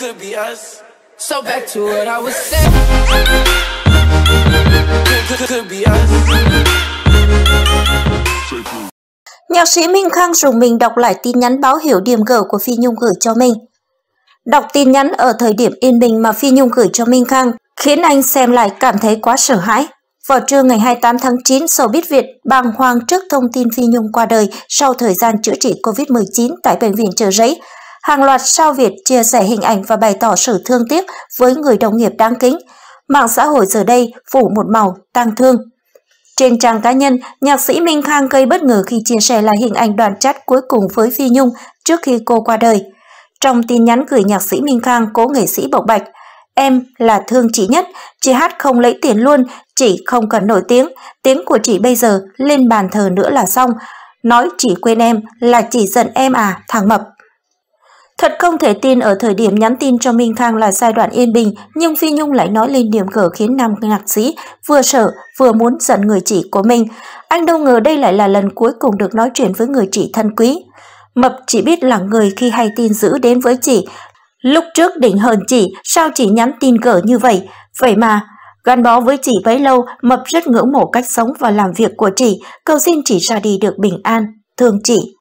could be us. So back to what I was saying. Could, could be us. Nhạc sĩ Minh Khang dùng mình đọc lại tin nhắn báo hiểu điểm gở của Phi Nhung gửi cho mình. Đọc tin nhắn ở thời điểm yên bình mà Phi Nhung gửi cho Minh Khang khiến anh xem lại cảm thấy quá sợ hãi. Vào trưa ngày 28 tháng 9, Showbiz Việt bàng hoàng trước thông tin Phi Nhung qua đời sau thời gian chữa trị COVID-19 tại Bệnh viện Trợ Giấy. Hàng loạt sao Việt chia sẻ hình ảnh và bày tỏ sự thương tiếc với người đồng nghiệp đáng kính. Mạng xã hội giờ đây phủ một màu tang thương. Trên trang cá nhân, nhạc sĩ Minh Khang gây bất ngờ khi chia sẻ là hình ảnh đoàn chat cuối cùng với Phi Nhung trước khi cô qua đời. Trong tin nhắn gửi nhạc sĩ Minh Khang, cố nghệ sĩ Bộc Bạch, Em là thương chị nhất, chị hát không lấy tiền luôn, chị không cần nổi tiếng, tiếng của chị bây giờ lên bàn thờ nữa là xong. Nói chị quên em là chị giận em à, thằng mập. Thật không thể tin ở thời điểm nhắn tin cho Minh Khang là giai đoạn yên bình, nhưng Phi Nhung lại nói lên điểm gở khiến nam nhạc sĩ vừa sợ vừa muốn giận người chị của mình. Anh đâu ngờ đây lại là lần cuối cùng được nói chuyện với người chị thân quý. Mập chỉ biết là người khi hay tin dữ đến với chị. Lúc trước định hờn chị, sao chị nhắn tin gở như vậy? Vậy mà, Gắn bó với chị bấy lâu, Mập rất ngưỡng mộ cách sống và làm việc của chị, cầu xin chị ra đi được bình an, thương chị.